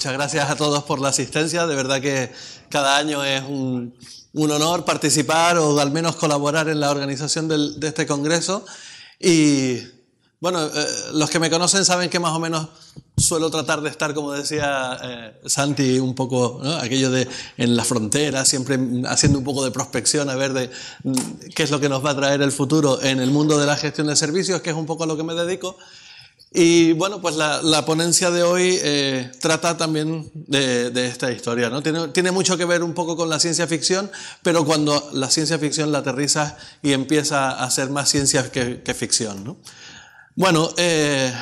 Muchas gracias a todos por la asistencia. De verdad que cada año es un, honor participar o al menos colaborar en la organización de este congreso. Y bueno, eh, los que me conocen saben que más o menos suelo tratar de estar, como decía eh, Santi, un poco aquello de en la frontera, siempre haciendo un poco de prospección a ver de mm, qué es lo que nos va a traer el futuro en el mundo de la gestión de servicios, que es un poco a lo que me dedico. Y bueno, pues la, ponencia de hoy eh, trata también de, esta historia, ¿no? Tiene, tiene, mucho que ver un poco con la ciencia ficción, pero cuando la ciencia ficción la aterriza y empieza a ser más ciencia que, ficción, ¿no? Bueno, eh,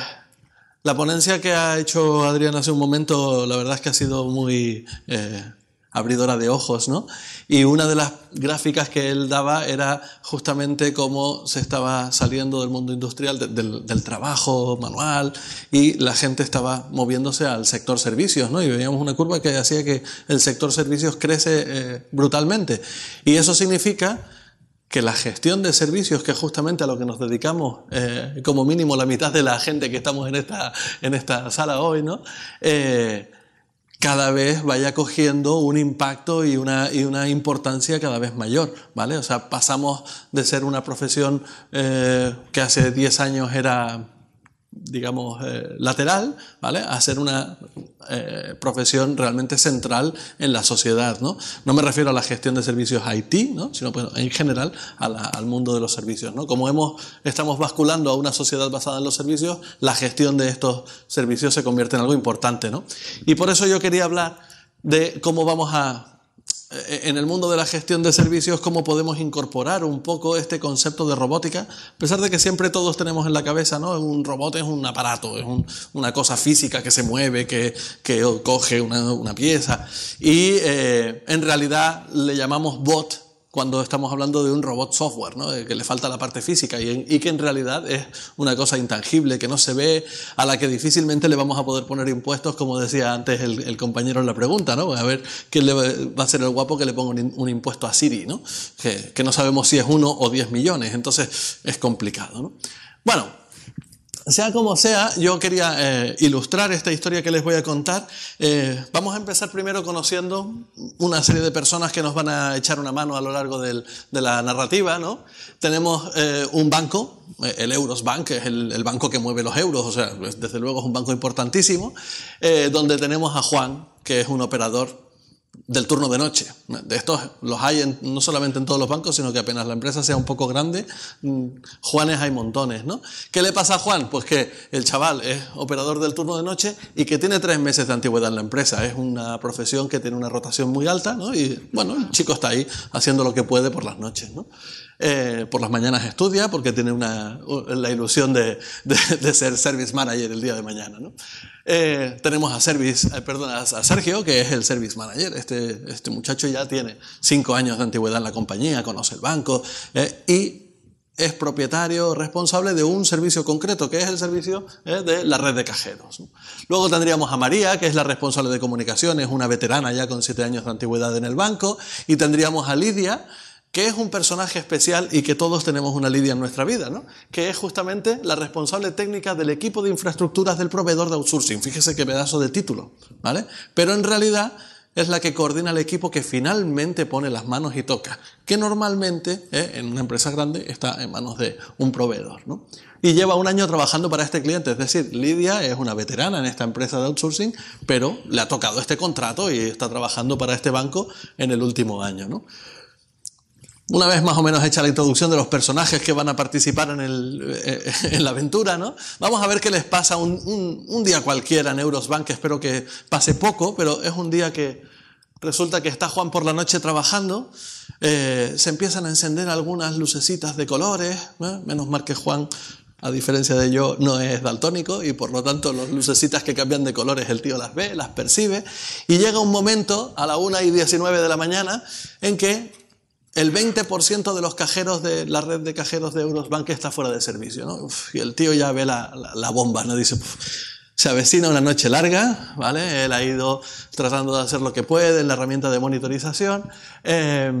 la ponencia que ha hecho Adrián hace un momento, la verdad es que ha sido muy... Eh, abridora de ojos, ¿no? Y una de las gráficas que él daba era justamente cómo se estaba saliendo del mundo industrial, del, trabajo manual, y la gente estaba moviéndose al sector servicios, ¿no? Y veíamos una curva que hacía que el sector servicios crece eh, brutalmente. Y eso significa que la gestión de servicios, que es justamente a lo que nos dedicamos, eh, como mínimo la mitad de la gente que estamos en esta, en esta sala hoy, ¿no? Eh, cada vez vaya cogiendo un impacto y una, y una importancia cada vez mayor, ¿vale? O sea, pasamos de ser una profesión eh, que hace 10 años era digamos, eh, lateral, ¿vale? A ser una eh, profesión realmente central en la sociedad, ¿no? No me refiero a la gestión de servicios IT, ¿no? Sino pues, en general al mundo de los servicios, ¿no? Como hemos, estamos basculando a una sociedad basada en los servicios, la gestión de estos servicios se convierte en algo importante, ¿no? Y por eso yo quería hablar de cómo vamos a eh, en el mundo de la gestión de servicios cómo podemos incorporar un poco este concepto de robótica, a pesar de que siempre todos tenemos en la cabeza, ¿no? Un robot es un aparato, es una cosa física que se mueve, que, coge una, pieza. Y eh, en realidad le llamamos bot cuando estamos hablando de un robot software, ¿no? que le falta la parte física y, que en realidad es una cosa intangible, que no se ve, a la que difícilmente le vamos a poder poner impuestos, como decía antes el, compañero en la pregunta, ¿no? a ver quién le va a ser el guapo que le ponga un, impuesto a Siri, ¿no? Que, que, no sabemos si es uno o diez millones, entonces es complicado. ¿no? Bueno, sea como sea, yo quería eh, ilustrar esta historia que les voy a contar. Eh, vamos a empezar primero conociendo una serie de personas que nos van a echar una mano a lo largo de la narrativa. ¿no? Tenemos eh, un banco, el Eurosbank, que es el, el, banco que mueve los euros, o sea, pues, desde luego es un banco importantísimo, donde tenemos a Juan, que es un operador del turno de noche. De estos los hay no solamente en todos los bancos, sino que apenas la empresa sea un poco grande, mm, Juanes hay montones, ¿no? ¿Qué le pasa a Juan? Pues que el chaval es operador del turno de noche y que tiene tres meses de antigüedad en la empresa. Es una profesión que tiene una rotación muy alta, ¿no? Y bueno, el chico está ahí haciendo lo que puede por las noches, ¿no? Eh, por las mañanas estudia porque tiene la ilusión de, ser service manager el día de mañana. Eh, tenemos a, service, eh, Sergio, que es el service manager. Este, este muchacho ya tiene cinco años de antigüedad en la compañía, conoce el banco y es propietario responsable de un servicio concreto, que es el servicio de la red de cajeros. Luego tendríamos a María, que es la responsable de comunicaciones, una veterana ya con siete años de antigüedad en el banco, y tendríamos a Lidia, que es un personaje especial y que todos tenemos una lidia en nuestra vida, ¿no? Que es justamente la responsable técnica del equipo de infraestructuras del proveedor de outsourcing. Fíjese qué pedazo de título, ¿vale? Pero en realidad es la que coordina el equipo que finalmente pone las manos y toca, que normalmente eh, en una empresa grande está en manos de un proveedor, ¿no? Y lleva un año trabajando para este cliente, es decir, Lidia es una veterana en esta empresa de outsourcing, pero le ha tocado este contrato y está trabajando para este banco en el último año, ¿no? Una vez más o menos hecha la introducción de los personajes que van a participar en, el, eh, en la aventura, ¿no? Vamos a ver qué les pasa un, un, día cualquiera en Eurosbank, espero que pase poco, pero es un día que resulta que está Juan por la noche trabajando, eh, se empiezan a encender algunas lucecitas de colores, menos mal que Juan a diferencia de yo, no es daltónico y por lo tanto las lucecitas que cambian de colores el tío las ve, las percibe y llega un momento a la 1 y 19 de la mañana en que el 20% de los cajeros de la red de cajeros de Eurosbank está fuera de servicio. ¿no? y el tío ya ve la, bomba, ¿no? Dice, se avecina una noche larga, ¿vale? Él ha ido tratando de hacer lo que puede en la herramienta de monitorización. Eh,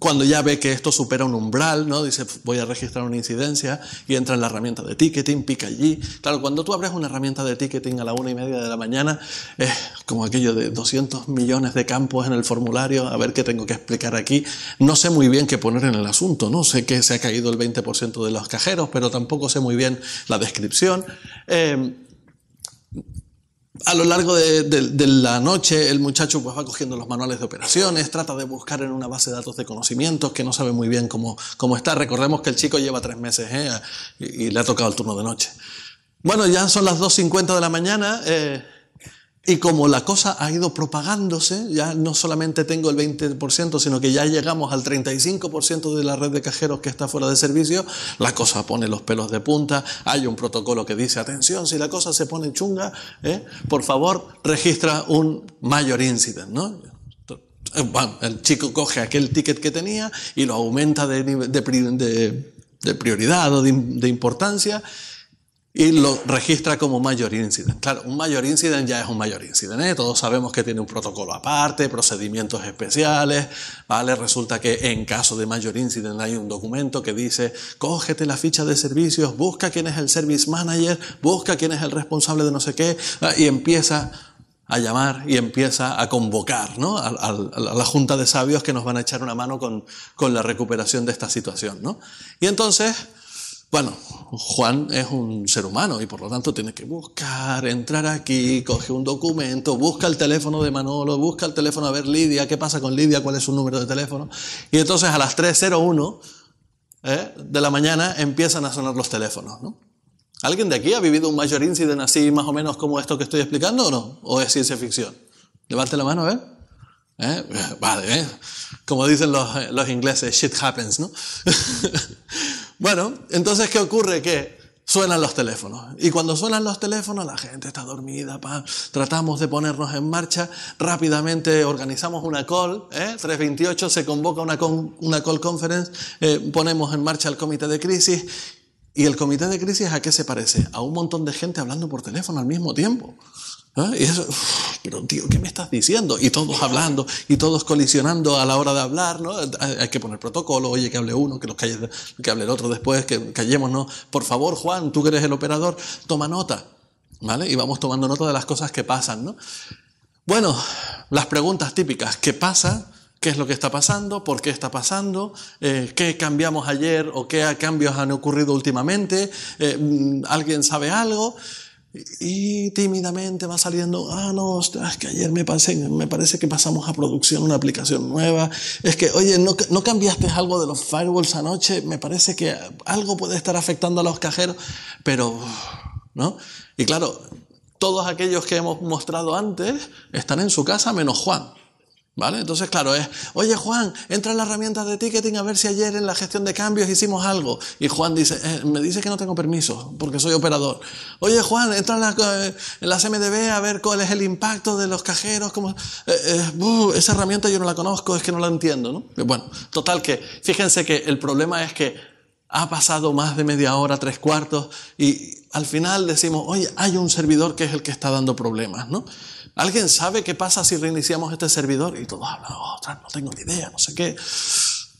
cuando ya ve que esto supera un umbral, ¿no? dice voy a registrar una incidencia y entra en la herramienta de ticketing, pica allí. Claro, cuando tú abres una herramienta de ticketing a la una y media de la mañana, es como aquello de 200 millones de campos en el formulario, a ver qué tengo que explicar aquí. No sé muy bien qué poner en el asunto, ¿no? Sé que se ha caído el 20% de los cajeros, pero tampoco sé muy bien la descripción. Eh, a lo largo de, la noche, el muchacho pues, va cogiendo los manuales de operaciones, trata de buscar en una base de datos de conocimientos que no sabe muy bien cómo, cómo está. Recordemos que el chico lleva tres meses ¿eh? y, le ha tocado el turno de noche. Bueno, ya son las 2.50 de la mañana. Eh, y como la cosa ha ido propagándose, ya no solamente tengo el 20%, sino que ya llegamos al 35% de la red de cajeros que está fuera de servicio, la cosa pone los pelos de punta, hay un protocolo que dice, atención, si la cosa se pone chunga, eh, por favor, registra un mayor incident, eh, El chico coge aquel ticket que tenía y lo aumenta de, de prioridad o de importancia y lo registra como mayor incident. Claro, un mayor incident ya es un mayor incident. ¿eh? Todos sabemos que tiene un protocolo aparte, procedimientos especiales, ¿vale? Resulta que en caso de mayor incident hay un documento que dice, cógete la ficha de servicios, busca quién es el service manager, busca quién es el responsable de no sé qué, y empieza a llamar y empieza a convocar ¿no? a, la junta de sabios que nos van a echar una mano con, con la recuperación de esta situación. ¿no? Y entonces bueno, Juan es un ser humano y por lo tanto tiene que buscar, entrar aquí, coge un documento, busca el teléfono de Manolo, busca el teléfono a ver Lidia, qué pasa con Lidia, cuál es su número de teléfono. Y entonces a las 3.01 eh, de la mañana empiezan a sonar los teléfonos. ¿no? ¿Alguien de aquí ha vivido un mayor incidente así más o menos como esto que estoy explicando o no? ¿O es ciencia ficción? Levante la mano a ver. ¿Eh? Vale, ¿eh? como dicen los eh, ingleses, shit happens, ¿no? Bueno, entonces, ¿qué ocurre? Que suenan los teléfonos. Y cuando suenan los teléfonos, la gente está dormida, tratamos de ponernos en marcha, rápidamente organizamos una call, 328 ¿eh? se convoca una, call conference, eh, ponemos en marcha el comité de crisis. ¿Y el comité de crisis a qué se parece? A un montón de gente hablando por teléfono al mismo tiempo. ¿Ah? Y eso, pero tío, ¿qué me estás diciendo? Y todos hablando, y todos colisionando a la hora de hablar, ¿no? Hay que poner protocolo, oye, que hable uno, que, nos que hable el otro después, que callemos, ¿no? Por favor, Juan, tú que eres el operador, toma nota, ¿vale? Y vamos tomando nota de las cosas que pasan, ¿no? Bueno, las preguntas típicas, ¿qué pasa? ¿Qué es lo que está pasando? ¿Por qué está pasando? Eh, ¿Qué cambiamos ayer o qué cambios han ocurrido últimamente? Eh, mm, ¿Alguien sabe algo? y tímidamente va saliendo, ah, no, es que ayer me, pasé, me parece que pasamos a producción una aplicación nueva, es que, oye, no, no cambiaste algo de los firewalls anoche, me parece que algo puede estar afectando a los cajeros, pero, ¿no? Y claro, todos aquellos que hemos mostrado antes están en su casa menos Juan. ¿Vale? Entonces, claro, es, oye Juan, entra en la herramienta de ticketing a ver si ayer en la gestión de cambios hicimos algo. Y Juan dice, eh, me dice que no tengo permiso porque soy operador. Oye Juan, entra eh, en la, en la CMDB a ver cuál es el impacto de los cajeros. como eh, esa herramienta yo no la conozco, es que no la entiendo. ¿no? bueno, total que, fíjense que el problema es que ha pasado más de media hora, tres cuartos, y al final decimos, oye, hay un servidor que es el que está dando problemas, ¿no? ¿Alguien sabe qué pasa si reiniciamos este servidor? Y todos habla, oh, no tengo ni idea, no sé qué.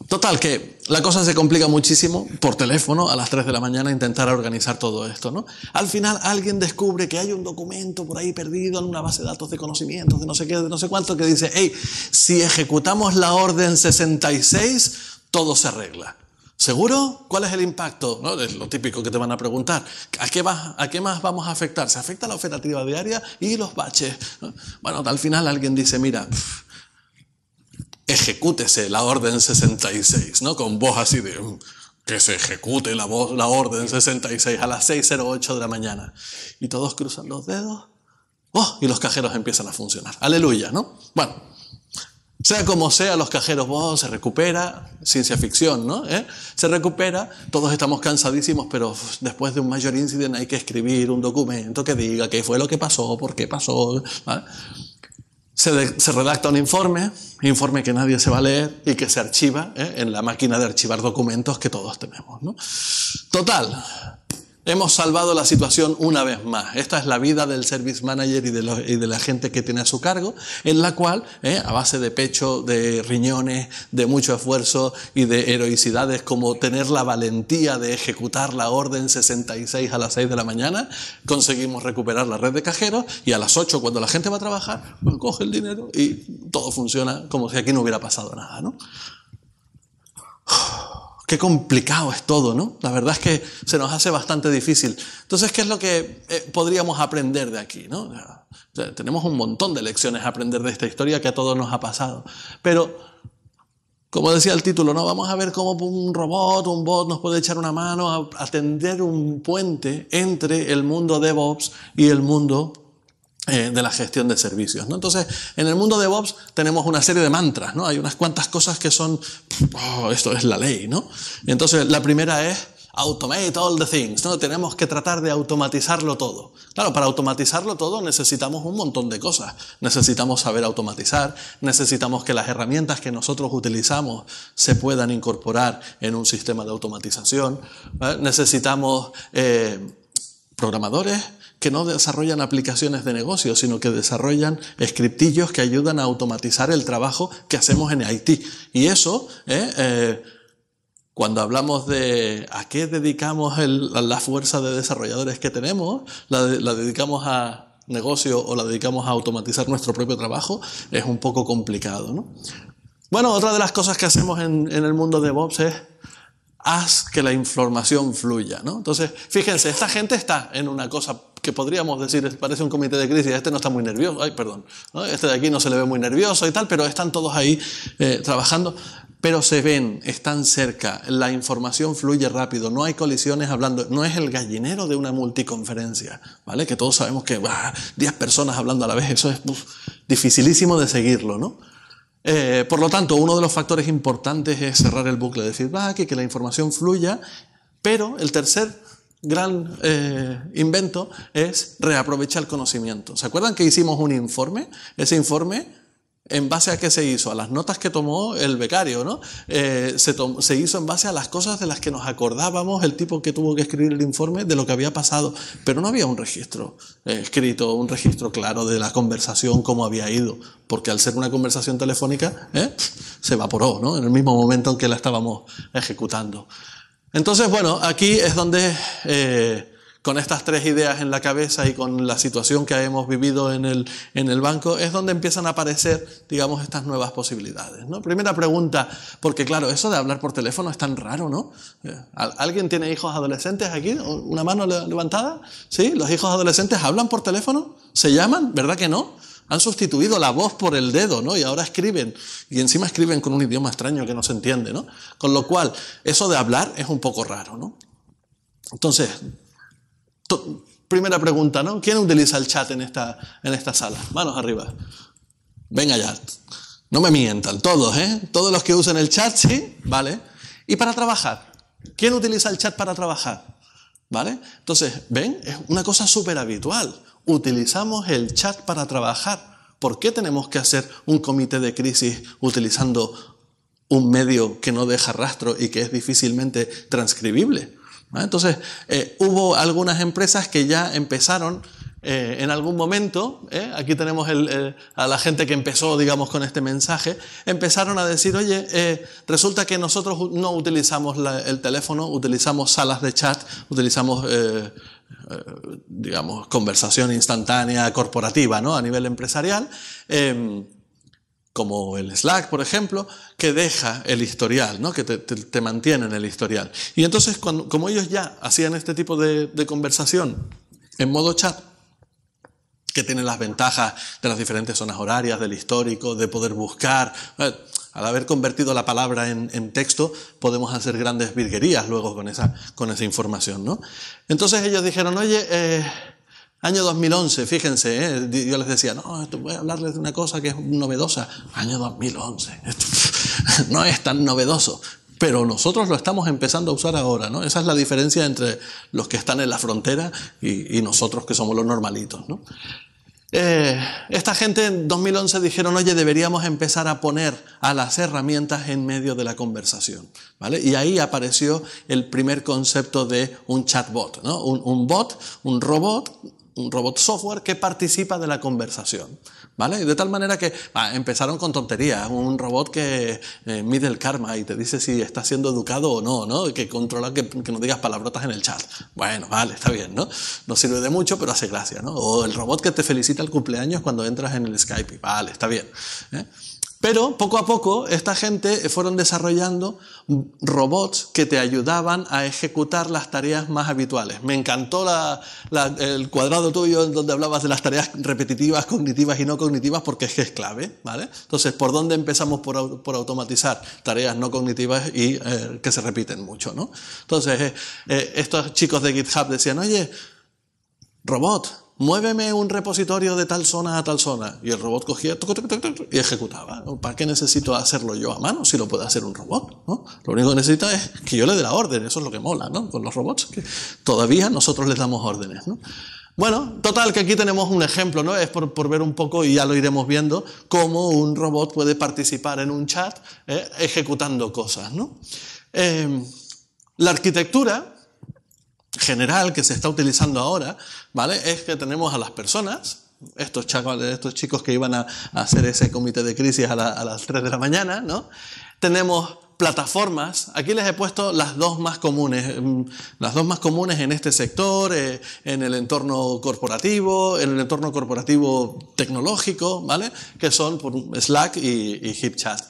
Total, que la cosa se complica muchísimo por teléfono a las 3 de la mañana intentar organizar todo esto, ¿no? Al final alguien descubre que hay un documento por ahí perdido en una base de datos de conocimientos, de no sé qué, de no sé cuánto, que dice, hey, si ejecutamos la orden 66, todo se arregla. ¿Seguro? ¿Cuál es el impacto? ¿No? Es lo típico que te van a preguntar. ¿A qué, más vamos a afectar? Se afecta la operativa diaria y los baches. Bueno, al final alguien dice, mira, ejecútese la orden 66, ¿no? Con voz así de mm, que se ejecute la, la orden 66 a las 6.08 de la mañana. Y todos cruzan los dedos. Oh, y los cajeros empiezan a funcionar. Aleluya, ¿no? Bueno. Sea como sea, los cajeros, vos, se recupera, ciencia ficción, ¿no? ¿Eh? Se recupera, todos estamos cansadísimos, pero después de un mayor incidente hay que escribir un documento que diga qué fue lo que pasó, por qué pasó. ¿ah? Se, redacta un informe, informe que nadie se va a leer y que se archiva ¿eh? en la máquina de archivar documentos que todos tenemos. ¿no? Total, Hemos salvado la situación una vez más. Esta es la vida del service manager y de, la gente que tiene a su cargo, en la cual, eh, a base de pecho, de riñones, de mucho esfuerzo y de heroicidades como tener la valentía de ejecutar la orden 66 a las 6 de la mañana, conseguimos recuperar la red de cajeros y a las 8 cuando la gente va a trabajar, pues, coge el dinero y todo funciona como si aquí no hubiera pasado nada. ¿no? Qué complicado es todo, ¿no? La verdad es que se nos hace bastante difícil. Entonces, ¿qué es lo que eh, podríamos aprender de aquí? ¿no? tenemos un montón de lecciones a aprender de esta historia que a todos nos ha pasado. Pero, como decía el título, ¿no? vamos a ver cómo un robot, un bot nos puede echar una mano a, a tender un puente entre el mundo DevOps y el mundo eh, de la gestión de servicios. Entonces, en el mundo de DevOps tenemos una serie de mantras, ¿no? Hay unas cuantas cosas que son, oh, esto es la ley, ¿no? Entonces, la primera es automate all the things, ¿no? Tenemos que tratar de automatizarlo todo. Claro, para automatizarlo todo necesitamos un montón de cosas. Necesitamos saber automatizar, necesitamos que las herramientas que nosotros utilizamos se puedan incorporar en un sistema de automatización, necesitamos eh, programadores, que no desarrollan aplicaciones de negocio, sino que desarrollan scriptillos que ayudan a automatizar el trabajo que hacemos en Haití. Y eso, ¿eh? Eh, cuando hablamos de a qué dedicamos la fuerza de desarrolladores que tenemos, la, dedicamos a negocio o la dedicamos a automatizar nuestro propio trabajo, es un poco complicado. Bueno, otra de las cosas que hacemos en, el mundo de DevOps es haz que la información fluya. Entonces, fíjense, esta gente está en una cosa que podríamos decir, parece un comité de crisis, este no está muy nervioso, ay, perdón, este de aquí no se le ve muy nervioso y tal, pero están todos ahí eh, trabajando, pero se ven, están cerca, la información fluye rápido, no hay colisiones hablando, no es el gallinero de una multiconferencia, ¿vale? Que todos sabemos que 10 personas hablando a la vez, eso es dificilísimo de seguirlo, ¿no? Eh, por lo tanto, uno de los factores importantes es cerrar el bucle de feedback y que la información fluya, pero el tercer gran eh, invento es reaprovechar el conocimiento. ¿Se acuerdan que hicimos un informe? Ese informe en base a qué se hizo, a las notas que tomó el becario, ¿no? Eh, se, hizo en base a las cosas de las que nos acordábamos el tipo que tuvo que escribir el informe de lo que había pasado, pero no había un registro eh, escrito, un registro claro de la conversación, cómo había ido, porque al ser una conversación telefónica, se evaporó, ¿no? En el mismo momento en que la estábamos ejecutando. Entonces, bueno, aquí es donde eh, con estas tres ideas en la cabeza y con la situación que hemos vivido en el, banco, es donde empiezan a aparecer, digamos, estas nuevas posibilidades. Primera pregunta, porque claro, eso de hablar por teléfono es tan raro, ¿no? Eh, ¿Alguien tiene hijos adolescentes aquí? ¿Una mano levantada? ¿Sí? ¿Los hijos adolescentes hablan por teléfono? ¿Se llaman? ¿Verdad que no? Han sustituido la voz por el dedo, ¿no? Y ahora escriben. Y encima escriben con un idioma extraño que no se entiende, ¿no? Con lo cual, eso de hablar es un poco raro, ¿no? Entonces, primera pregunta, ¿no? ¿Quién utiliza el chat en esta, en esta sala? Manos arriba. Venga ya. No me mientan, todos, ¿eh? Todos los que usan el chat, sí, ¿vale? Y para trabajar. ¿Quién utiliza el chat para trabajar? ¿Vale? Entonces, ven, es una cosa súper habitual utilizamos el chat para trabajar. ¿Por qué tenemos que hacer un comité de crisis utilizando un medio que no deja rastro y que es difícilmente transcribible? Entonces, eh, hubo algunas empresas que ya empezaron eh, en algún momento, eh, aquí tenemos a la gente que empezó, digamos, con este mensaje, empezaron a decir, oye, resulta que nosotros no utilizamos el teléfono, utilizamos salas de chat, utilizamos eh, digamos, conversación instantánea corporativa ¿no? a nivel empresarial, em, como el Slack, por ejemplo, que deja el historial, ¿no? que te, mantiene en el historial. Y entonces, como ellos ya hacían este tipo de, conversación en modo chat, que tiene las ventajas de las diferentes zonas horarias, del histórico, de poder buscar. Eh, al haber convertido la palabra en, texto, podemos hacer grandes virguerías luego con esa, con esa información, ¿no? Entonces ellos dijeron, oye, eh, Año 2011, fíjense, eh, yo les decía, no, esto voy a hablarles de una cosa que es novedosa. Año 2011, no es tan novedoso, pero nosotros lo estamos empezando a usar ahora, ¿no? Esa es la diferencia entre los que están en la frontera y, y nosotros que somos los normalitos, ¿no? Eh, esta gente en 2011 dijeron, oye, deberíamos empezar a poner a las herramientas en medio de la conversación. Y ahí apareció el primer concepto de un chatbot, ¿no? un bot, un robot, un robot software que participa de la conversación. De tal manera que empezaron con tonterías, un robot que eh, mide el karma y te dice si estás siendo educado o no, ¿no? Que controla que, no digas palabrotas en el chat. Bueno, vale, está bien, ¿no? No sirve de mucho, pero hace gracia, ¿no? O el robot que te felicita el cumpleaños cuando entras en el Skype. Vale, está bien. ¿eh? Pero poco a poco esta gente fueron desarrollando robots que te ayudaban a ejecutar las tareas más habituales. Me encantó el cuadrado tuyo en donde hablabas de las tareas repetitivas, cognitivas y no cognitivas porque es que es clave, ¿vale? Entonces, ¿por dónde empezamos por, automatizar tareas no cognitivas y eh, que se repiten mucho, Entonces, eh, eh, estos chicos de GitHub decían, oye, robot, muéveme un repositorio de tal zona a tal zona. Y el robot cogía y ejecutaba. ¿Para qué necesito hacerlo yo a mano si lo puede hacer un robot? Lo único que necesita es que yo le dé la orden. Eso es lo que mola ¿no? con los robots, que todavía nosotros les damos órdenes. Bueno, total, que aquí tenemos un ejemplo, ¿no? Es por, ver un poco, y ya lo iremos viendo, cómo un robot puede participar en un chat eh, ejecutando cosas, ¿no? Eh, la arquitectura general que se está utilizando ahora, ¿vale? Es que tenemos a las personas, estos, chavales, estos chicos que iban a, hacer ese comité de crisis a, las 3 de la mañana, ¿no? Tenemos plataformas, aquí les he puesto las dos más comunes, mm, las dos más comunes en este sector, eh, en el entorno corporativo, en el entorno corporativo tecnológico, ¿vale? Que son Slack y, HipChat.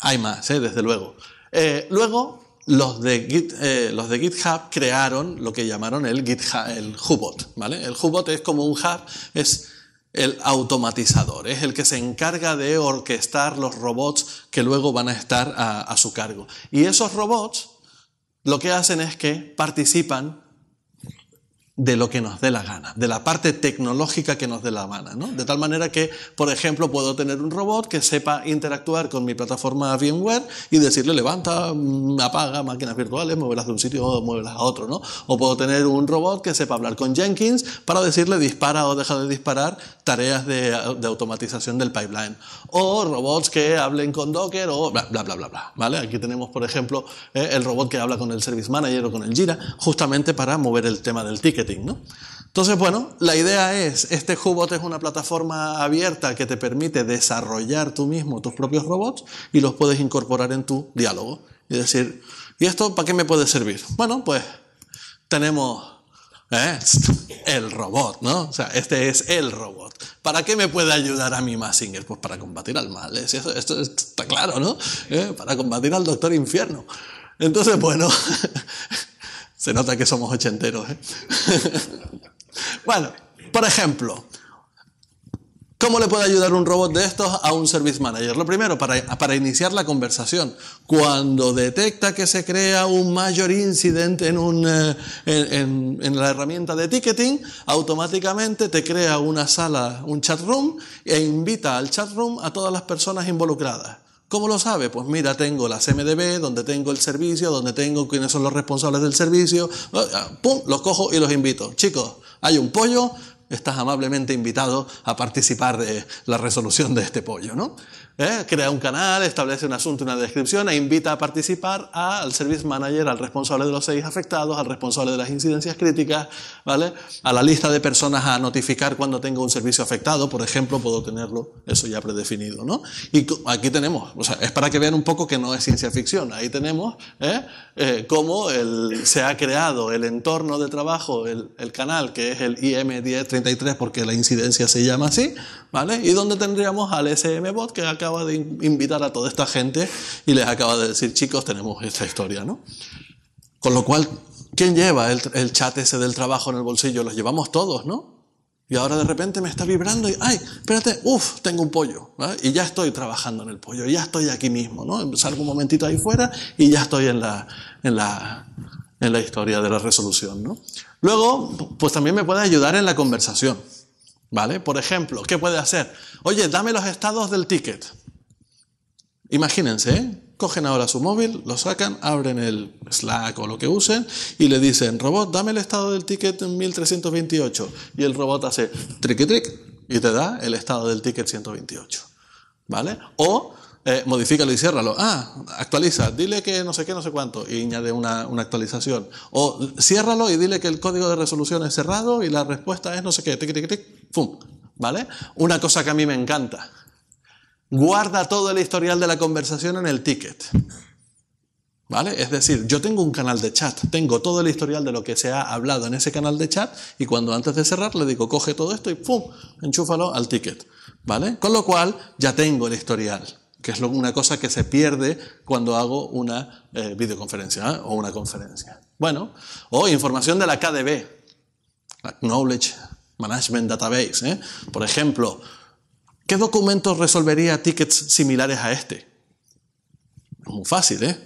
Hay más, ¿eh? desde luego. Eh, luego, los de, eh, los de GitHub crearon lo que llamaron el GitHub, el Hubot, ¿vale? El Hubot es como un hub, es el automatizador, es el que se encarga de orquestar los robots que luego van a estar a su cargo. Y esos robots lo que hacen es que participan de lo que nos dé la gana, de la parte tecnológica que nos dé la gana. ¿no? De tal manera que, por ejemplo, puedo tener un robot que sepa interactuar con mi plataforma VMware y decirle levanta, mm, apaga máquinas virtuales, muévelas de un sitio o muévelas a otro. ¿no? O puedo tener un robot que sepa hablar con Jenkins para decirle dispara o deja de disparar tareas de, automatización del pipeline. O robots que hablen con Docker o bla, bla, bla, bla. ¿vale? Aquí tenemos, por ejemplo, eh, el robot que habla con el Service Manager o con el Jira, justamente para mover el tema del ticket entonces, bueno, la idea es, este Hubot es una plataforma abierta que te permite desarrollar tú mismo tus propios robots y los puedes incorporar en tu diálogo. Y decir, ¿y esto para qué me puede servir? Bueno, pues tenemos ¿eh? el robot, ¿no? O sea, este es el robot. ¿Para qué me puede ayudar a mí Massinger? Pues para combatir al mal. Esto, está claro, ¿no? ¿Eh? Para combatir al doctor infierno. Entonces, bueno, Se nota que somos ochenteros. ¿eh? bueno, por ejemplo, ¿Cómo le puede ayudar un robot de estos a un service manager? Lo primero, para, iniciar la conversación. Cuando detecta que se crea un mayor incidente eh, en, en, en, la herramienta de ticketing, automáticamente te crea una sala, un chat room, e invita al chat room a todas las personas involucradas. ¿Cómo lo sabe? Pues mira, tengo la CMDB, donde tengo el servicio, donde tengo quiénes son los responsables del servicio. Ah, ah, ¡Pum! Los cojo y los invito. Chicos, hay un pollo, estás amablemente invitado a participar de la resolución de este pollo, ¿no? ¿Eh? crea un canal, establece un asunto, una descripción e invita a participar al service manager, al responsable de los seis afectados, al responsable de las incidencias críticas, ¿vale? A la lista de personas a notificar cuando tengo un servicio afectado, por ejemplo, puedo tenerlo eso ya predefinido, ¿no? Y aquí tenemos, es para que vean un poco que no es ciencia ficción, ahí tenemos ¿eh? eh cómo se ha creado el entorno de trabajo, el, canal que es el IM1033 porque la incidencia se llama así, ¿vale? Y donde tendríamos al SMBot que acá acaba de invitar a toda esta gente y les acaba de decir, chicos, tenemos esta historia, ¿no? Con lo cual, ¿quién lleva el, chat ese del trabajo en el bolsillo? Los llevamos todos, ¿no? Y ahora de repente me está vibrando y, ay, espérate, uff, tengo un pollo. Y ya estoy trabajando en el pollo, ya estoy aquí mismo, ¿no? Salgo un momentito ahí fuera y ya estoy en la, en la, en la historia de la resolución, ¿no? Luego, pues también me puede ayudar en la conversación. ¿Vale? Por ejemplo, ¿qué puede hacer? Oye, dame los estados del ticket. Imagínense, ¿eh? cogen ahora su móvil, lo sacan, abren el Slack o lo que usen y le dicen, robot, dame el estado del ticket 1328. Y el robot hace triqui trick y te da el estado del ticket 128. ¿Vale? O eh, modifícalo y ciérralo. Ah, actualiza, dile que no sé qué, no sé cuánto, y añade una, actualización. O ciérralo y dile que el código de resolución es cerrado y la respuesta es no sé qué, triqui triqui tric. ¿Vale? Una cosa que a mí me encanta. Guarda todo el historial de la conversación en el ticket. ¿Vale? Es decir, yo tengo un canal de chat, tengo todo el historial de lo que se ha hablado en ese canal de chat y cuando antes de cerrar le digo, coge todo esto y ¡pum! enchúfalo al ticket. ¿Vale? Con lo cual ya tengo el historial, que es una cosa que se pierde cuando hago una eh, videoconferencia ¿eh? o una conferencia. Bueno, o información de la KDB, Knowledge Management Database. ¿eh? Por ejemplo, ¿qué documento resolvería tickets similares a este? Es muy fácil, ¿eh?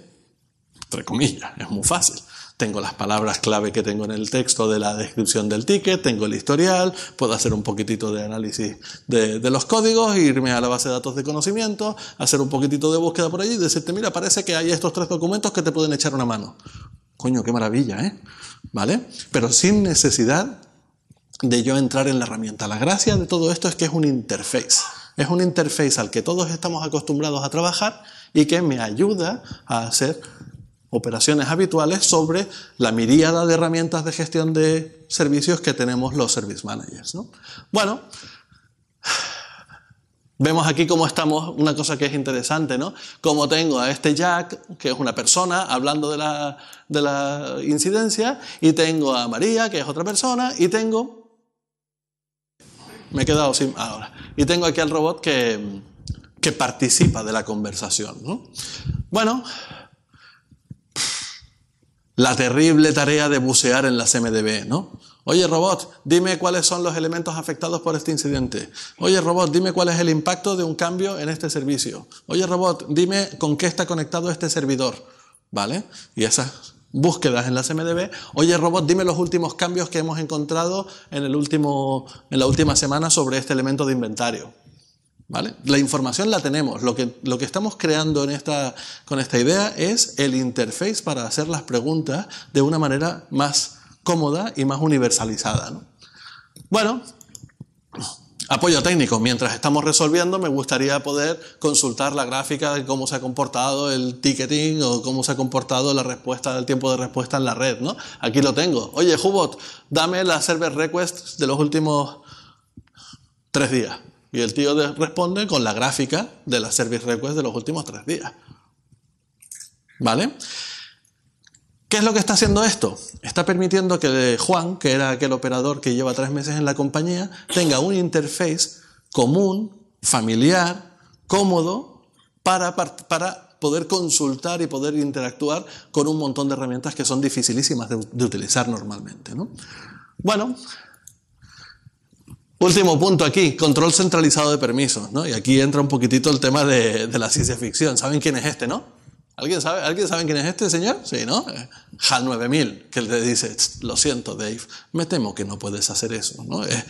Entre comillas, es muy fácil. Tengo las palabras clave que tengo en el texto de la descripción del ticket, tengo el historial, puedo hacer un poquitito de análisis de, de los códigos, irme a la base de datos de conocimiento, hacer un poquitito de búsqueda por allí y decirte, mira, parece que hay estos tres documentos que te pueden echar una mano. Coño, qué maravilla, ¿eh? ¿Vale? Pero sin necesidad de yo entrar en la herramienta. La gracia de todo esto es que es un interface. Es un interface al que todos estamos acostumbrados a trabajar y que me ayuda a hacer operaciones habituales sobre la miríada de herramientas de gestión de servicios que tenemos los service managers. Bueno, Vemos aquí cómo estamos, una cosa que es interesante, ¿no? Cómo tengo a este Jack, que es una persona, hablando de la, de la incidencia, y tengo a María, que es otra persona, y tengo me he quedado sin ahora. Y tengo aquí al robot que, participa de la conversación. ¿no? Bueno, la terrible tarea de bucear en las MDB, ¿no? Oye, robot, dime cuáles son los elementos afectados por este incidente. Oye, robot, dime cuál es el impacto de un cambio en este servicio. Oye, robot, dime con qué está conectado este servidor. ¿Vale? Y esas búsquedas en la CMDB. Oye, robot, dime los últimos cambios que hemos encontrado en, el último, en la última semana sobre este elemento de inventario. ¿Vale? La información la tenemos. Lo que, lo que estamos creando con esta idea es el interface para hacer las preguntas de una manera más cómoda y más universalizada. Bueno, Apoyo técnico. Mientras estamos resolviendo, me gustaría poder consultar la gráfica de cómo se ha comportado el ticketing o cómo se ha comportado la respuesta, el tiempo de respuesta en la red, ¿no? Aquí lo tengo. Oye, Hubot, dame la server request de los últimos tres días. Y el tío responde con la gráfica de la service request de los últimos tres días. ¿Vale? ¿Qué es lo que está haciendo esto? Está permitiendo que Juan, que era aquel operador que lleva tres meses en la compañía, tenga un interface común, familiar, cómodo, para, para poder consultar y poder interactuar con un montón de herramientas que son dificilísimas de, utilizar normalmente. Bueno, último punto aquí, control centralizado de permisos. Y aquí entra un poquitito el tema de, de la ciencia ficción. ¿Saben quién es este, no? ¿Alguien sabe, ¿Alguien sabe quién es este señor? Sí, ¿no? Eh, HAL 9000, que le dice, lo siento Dave, me temo que no puedes hacer eso. Eh,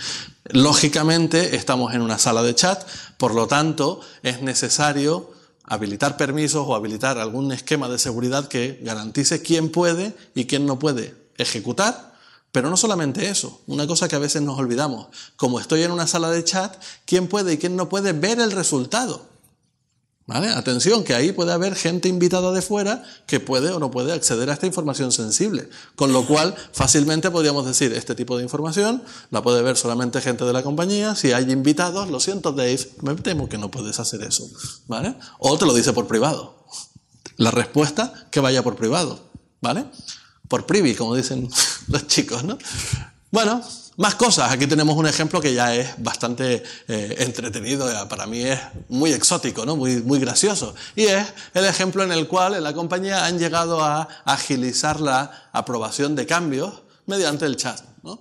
lógicamente estamos en una sala de chat, por lo tanto es necesario habilitar permisos o habilitar algún esquema de seguridad que garantice quién puede y quién no puede ejecutar pero no solamente eso, una cosa que a veces nos olvidamos. Como estoy en una sala de chat, ¿quién puede y quién no puede ver el resultado? ¿Vale? Atención, que ahí puede haber gente invitada de fuera que puede o no puede acceder a esta información sensible. Con lo cual, fácilmente podríamos decir, este tipo de información la puede ver solamente gente de la compañía. Si hay invitados, lo siento Dave, me temo que no puedes hacer eso. ¿Vale? O te lo dice por privado. La respuesta, que vaya por privado. ¿Vale? Por privy, como dicen los chicos, ¿no? Bueno, más cosas, aquí tenemos un ejemplo que ya es bastante eh, entretenido, para mí es muy exótico, ¿no? muy, muy gracioso. Y es el ejemplo en el cual en la compañía han llegado a agilizar la aprobación de cambios mediante el chat. ¿no?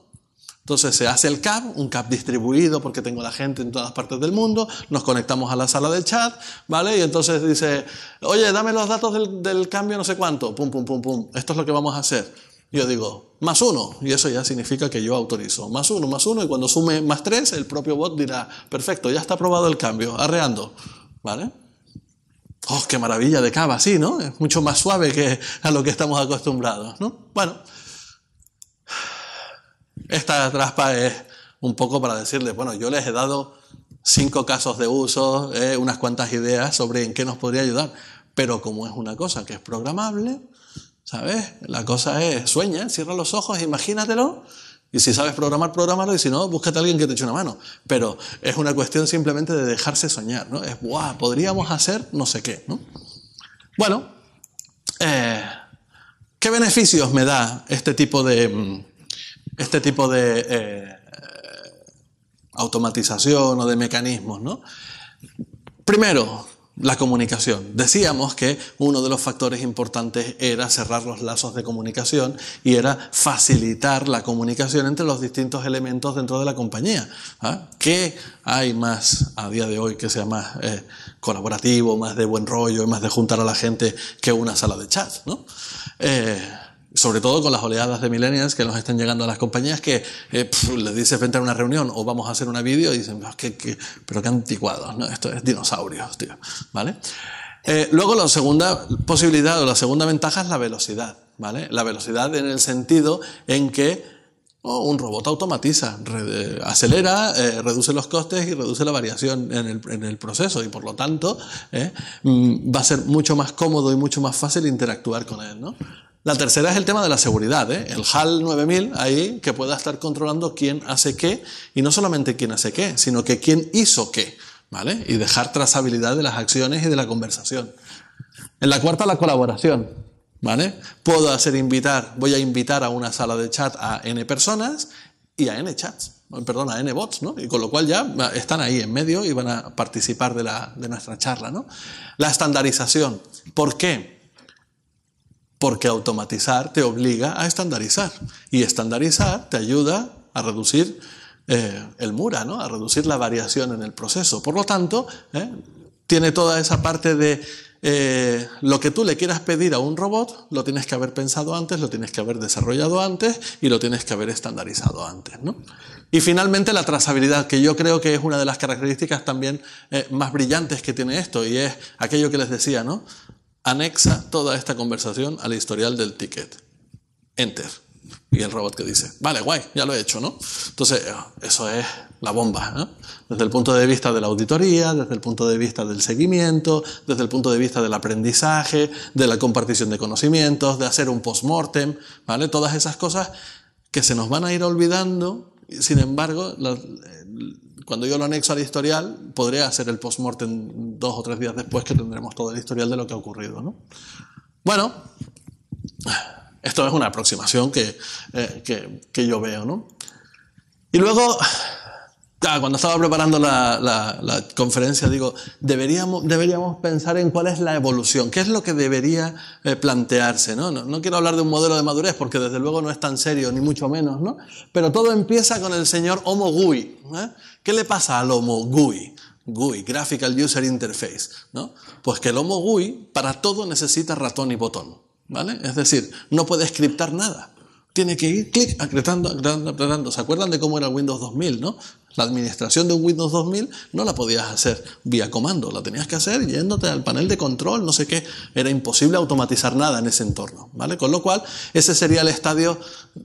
Entonces se hace el CAP, un CAP distribuido porque tengo la gente en todas partes del mundo, nos conectamos a la sala del chat, ¿vale? Y entonces dice, oye, dame los datos del, del cambio no sé cuánto, pum, pum, pum, pum, esto es lo que vamos a hacer. Yo digo, más uno, y eso ya significa que yo autorizo. Más uno, más uno, y cuando sume más tres, el propio bot dirá, perfecto, ya está aprobado el cambio, arreando. ¿Vale? ¡Oh, qué maravilla de cava! Sí, ¿no? Es mucho más suave que a lo que estamos acostumbrados, ¿no? Bueno, esta traspa es un poco para decirles, bueno, yo les he dado cinco casos de uso, eh, unas cuantas ideas sobre en qué nos podría ayudar, pero como es una cosa que es programable, ¿Sabes? La cosa es, sueña, cierra los ojos, imagínatelo. Y si sabes programar, programalo. Y si no, búscate a alguien que te eche una mano. Pero es una cuestión simplemente de dejarse soñar, ¿no? Es, ¡buah! Podríamos hacer no sé qué, ¿no? Bueno, eh, ¿qué beneficios me da este tipo de, mm, este tipo de eh, automatización o de mecanismos, ¿no? Primero, la comunicación. Decíamos que uno de los factores importantes era cerrar los lazos de comunicación y era facilitar la comunicación entre los distintos elementos dentro de la compañía. ¿ah? ¿Qué hay más a día de hoy que sea más eh, colaborativo, más de buen rollo y más de juntar a la gente que una sala de chat? Eh, sobre todo con las oleadas de millennials que nos están llegando a las compañías que eh, les dices vente a una reunión o vamos a hacer una vídeo y dicen, ah, pero qué anticuados, ¿no? Esto es dinosaurios, tío, ¿vale? Eh, luego la segunda posibilidad o la segunda ventaja es la velocidad, ¿vale? La velocidad en el sentido en que oh, un robot automatiza, acelera, eh, reduce los costes y reduce la variación en el, en el proceso y por lo tanto mm, va a ser mucho más cómodo y mucho más fácil interactuar con él, ¿no? La tercera es el tema de la seguridad, ¿eh? el HAL 9000 ahí que pueda estar controlando quién hace qué y no solamente quién hace qué, sino que quién hizo qué, ¿vale? Y dejar trazabilidad de las acciones y de la conversación. En la cuarta, la colaboración, ¿vale? Puedo hacer invitar, voy a invitar a una sala de chat a N personas y a N chats, perdón, a N bots, ¿no? Y con lo cual ya están ahí en medio y van a participar de, de nuestra charla, ¿no? La estandarización. ¿Por qué? porque automatizar te obliga a estandarizar y estandarizar te ayuda a reducir eh, el mura, ¿no? a reducir la variación en el proceso. Por lo tanto, eh, tiene toda esa parte de eh, lo que tú le quieras pedir a un robot, lo tienes que haber pensado antes, lo tienes que haber desarrollado antes y lo tienes que haber estandarizado antes. Y finalmente la trazabilidad, que yo creo que es una de las características también más brillantes que tiene esto y es aquello que les decía, ¿no? Anexa toda esta conversación al historial del ticket. Enter. Y el robot que dice, vale, guay, ya lo he hecho, ¿no? Entonces, eh, eso es la bomba. ¿eh? Desde el punto de vista de la auditoría, desde el punto de vista del seguimiento, desde el punto de vista del aprendizaje, de la compartición de conocimientos, de hacer un post-mortem, ¿vale? Todas esas cosas que se nos van a ir olvidando, sin embargo, cuando yo lo anexo al historial, podría hacer el post-mortem dos o tres días después que tendremos todo el historial de lo que ha ocurrido. ¿no? Bueno, esto es una aproximación que, eh, yo veo. ¿no? Y luego, cuando estaba preparando la, conferencia, digo, deberíamos, deberíamos pensar en cuál es la evolución, qué es lo que debería eh, plantearse. ¿no? ¿no? quiero hablar de un modelo de madurez, porque desde luego no es tan serio, ni mucho menos, ¿no? pero todo empieza con el señor Homo Gui. ¿eh? ¿Qué le pasa al Homo GUI? GUI, Graphical User Interface, ¿no? Pues que el Homo GUI para todo necesita ratón y botón, ¿vale? Es decir, no puede scriptar nada tiene que ir clic, acretando, acretando, ¿Se acuerdan de cómo era Windows 2000, no? La administración de un Windows 2000 no la podías hacer vía comando, la tenías que hacer yéndote al panel de control, no sé qué. Era imposible automatizar nada en ese entorno, ¿vale? Con lo cual, ese sería el estadio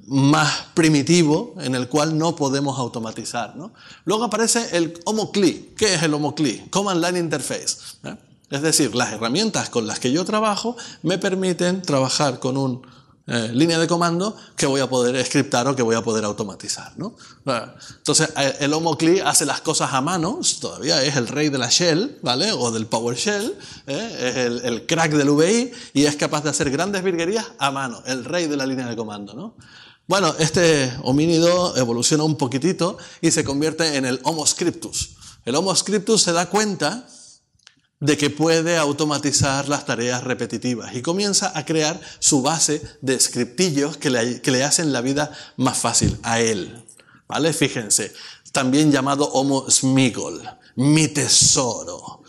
más primitivo en el cual no podemos automatizar, ¿no? Luego aparece el homocli. ¿Qué es el homocli? Command Line Interface. ¿eh? Es decir, las herramientas con las que yo trabajo me permiten trabajar con un eh, línea de comando que voy a poder scriptar o que voy a poder automatizar. ¿no? Entonces, eh, el HomoCli hace las cosas a manos, todavía es el rey de la shell, ¿vale? O del PowerShell, ¿eh? es el, el, crack del VI y es capaz de hacer grandes virguerías a mano, el rey de la línea de comando, ¿no? Bueno, este homínido evoluciona un poquitito y se convierte en el Homo Scriptus. El Homo Scriptus se da cuenta de que puede automatizar las tareas repetitivas y comienza a crear su base de scriptillos que le, hacen la vida más fácil a él. ¿Vale? Fíjense, también llamado Homo Smigol, mi tesoro.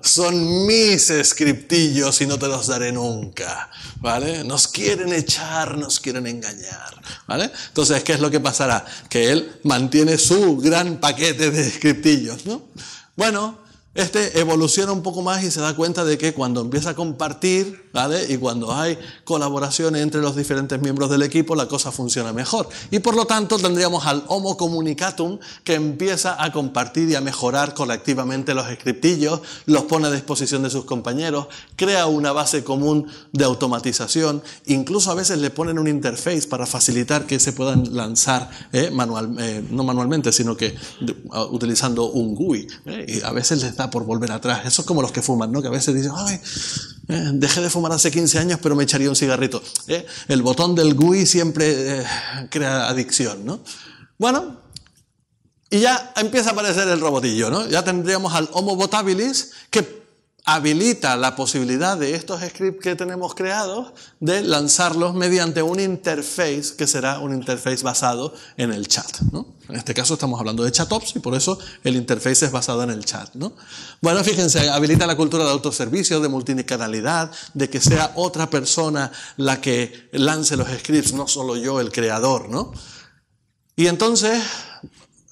Son mis scriptillos y no te los daré nunca. ¿Vale? Nos quieren echar, nos quieren engañar. ¿Vale? Entonces, ¿qué es lo que pasará? Que él mantiene su gran paquete de scriptillos, Bueno, este evoluciona un poco más y se da cuenta de que cuando empieza a compartir, ¿vale? Y cuando hay colaboración entre los diferentes miembros del equipo, la cosa funciona mejor. Y por lo tanto tendríamos al Homo Communicatum que empieza a compartir y a mejorar colectivamente los scriptillos, los pone a disposición de sus compañeros, crea una base común de automatización, incluso a veces le ponen un interface para facilitar que se puedan lanzar, eh, Manual, eh, no manualmente, sino que utilizando un GUI. Eh, y a veces les por volver atrás. Eso es como los que fuman, ¿no? Que a veces dicen, ay, eh, dejé de fumar hace 15 años, pero me echaría un cigarrito. Eh, el botón del GUI siempre eh, crea adicción, ¿no? Bueno, y ya empieza a aparecer el robotillo, ¿no? Ya tendríamos al Homo botabilis que habilita la posibilidad de estos scripts que tenemos creados de lanzarlos mediante un interface que será un interface basado en el chat. ¿no? En este caso estamos hablando de chatops y por eso el interface es basado en el chat. ¿no? Bueno, fíjense, habilita la cultura de autoservicio, de multicanalidad, de que sea otra persona la que lance los scripts, no solo yo el creador. ¿no? Y entonces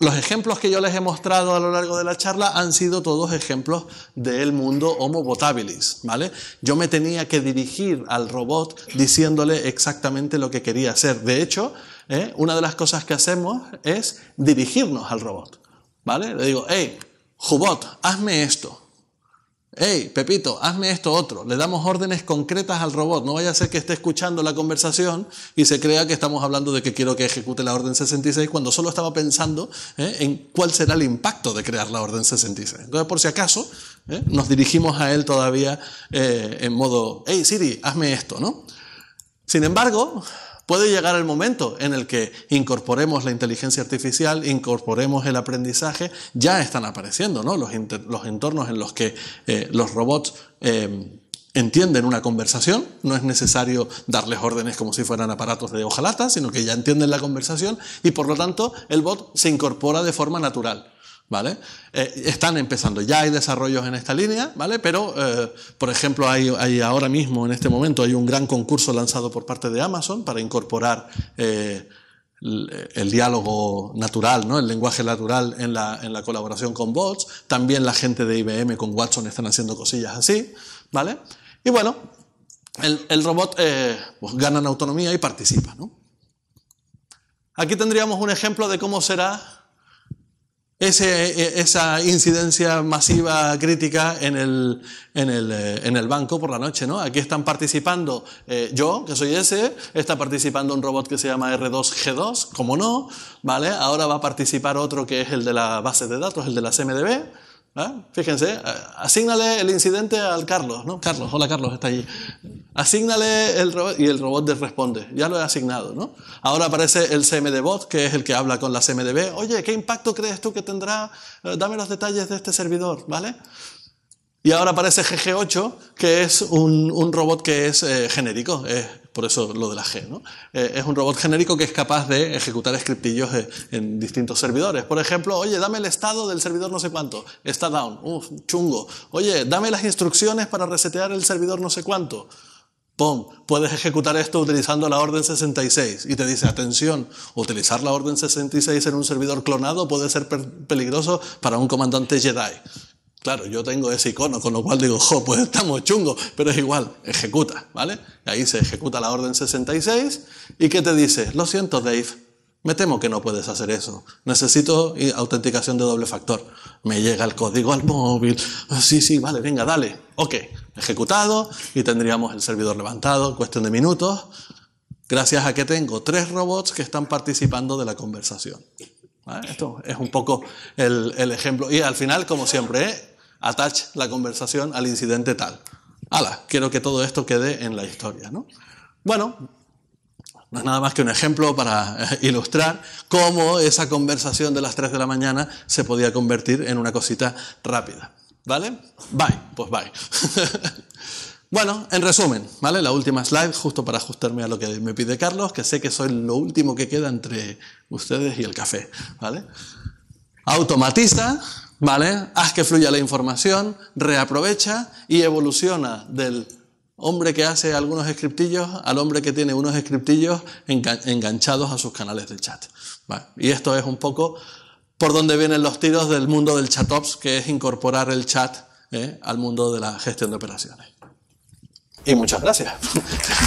los ejemplos que yo les he mostrado a lo largo de la charla han sido todos ejemplos del mundo Homo Botabilis, ¿vale? Yo me tenía que dirigir al robot diciéndole exactamente lo que quería hacer. De hecho, ¿eh? una de las cosas que hacemos es dirigirnos al robot, ¿vale? Le digo, hey, Jubot, hazme esto hey, Pepito, hazme esto otro. Le damos órdenes concretas al robot. No vaya a ser que esté escuchando la conversación y se crea que estamos hablando de que quiero que ejecute la orden 66 cuando solo estaba pensando eh, en cuál será el impacto de crear la orden 66. Entonces, por si acaso, eh, nos dirigimos a él todavía eh, en modo, hey Siri, hazme esto, ¿no? Sin embargo, Puede llegar el momento en el que incorporemos la inteligencia artificial, incorporemos el aprendizaje, ya están apareciendo los, entornos en los que eh, los robots em, entienden una conversación, no es necesario darles órdenes como si fueran aparatos de hojalata, sino que ya entienden la conversación y por lo tanto el bot se incorpora de forma natural. ¿Vale? Eh, están empezando, ya hay desarrollos en esta línea, ¿vale? Pero, eh, por ejemplo, hay, ahora mismo, en este momento, hay un gran concurso lanzado por parte de Amazon para incorporar eh, el, diálogo natural, ¿no? el lenguaje natural en la, colaboración con bots. También la gente de IBM con Watson están haciendo cosillas así, ¿vale? Y bueno, el, robot pues, gana autonomía y participa, ¿no? Aquí tendríamos un ejemplo de cómo será e, esa incidencia masiva crítica eh, en el, banco por la noche, ¿no? Aquí están participando eh, yo, que soy ese, está participando un robot que se llama R2G2, como no, ¿vale? Ahora va a participar otro que es el de la base de datos, el de la CMDB, ¿Ah? Fíjense, eh, asignale el incidente al Carlos, ¿no? Carlos, hola Carlos, está allí. Asignale el robot y el robot responde, ya lo he asignado, ¿no? Ahora aparece el CMDBot, que es el que habla con la CMDB, oye, ¿qué impacto crees tú que tendrá? Eh, dame los detalles de este servidor, ¿vale? Y ahora aparece GG8, que es un, robot que es eh, genérico, es por eso lo de la G. ¿no? Eh, es un robot genérico que es capaz de ejecutar scriptillos eh, en distintos servidores. Por ejemplo, oye, dame el estado del servidor no sé cuánto, está down, Uf, chungo. Oye, dame las instrucciones para resetear el servidor no sé cuánto. ¡Pum! Puedes ejecutar esto utilizando la orden 66 y te dice, atención, utilizar la orden 66 en un servidor clonado puede ser peligroso para un comandante Jedi Claro, yo tengo ese icono, con lo cual digo, jo, pues estamos chungos, pero es igual, ejecuta, ¿vale? Ahí se ejecuta la orden 66 y ¿qué te dice? Lo siento, Dave, me temo que no puedes hacer eso. Necesito autenticación de doble factor. Me llega el código al móvil. Ah, sí, sí, vale, venga, dale. Ok, ejecutado y tendríamos el servidor levantado cuestión de minutos, gracias a que tengo tres robots que están participando de la conversación. Esto es un poco el, el ejemplo. Y al final, como siempre, ¿eh? attach la conversación al incidente tal. ¡Hala! quiero que todo esto quede en la historia. ¿no? Bueno, no es nada más que un ejemplo para eh, ilustrar cómo esa conversación de las 3 de la mañana se podía convertir en una cosita rápida. ¿Vale? Bye, pues bye. bueno, en resumen, ¿vale? La última slide, justo para ajustarme a lo que me pide Carlos, que sé que soy lo último que queda entre ustedes y el café, ¿vale? Automatiza ¿Vale? Haz que fluya la información, reaprovecha y evoluciona del hombre que hace algunos scriptillos al hombre que tiene unos scriptillos enganchados a sus canales de chat. Y esto es un poco por donde vienen los tiros del mundo del chatops, que es incorporar el chat eh, al mundo de la gestión de operaciones. Y muchas gracias.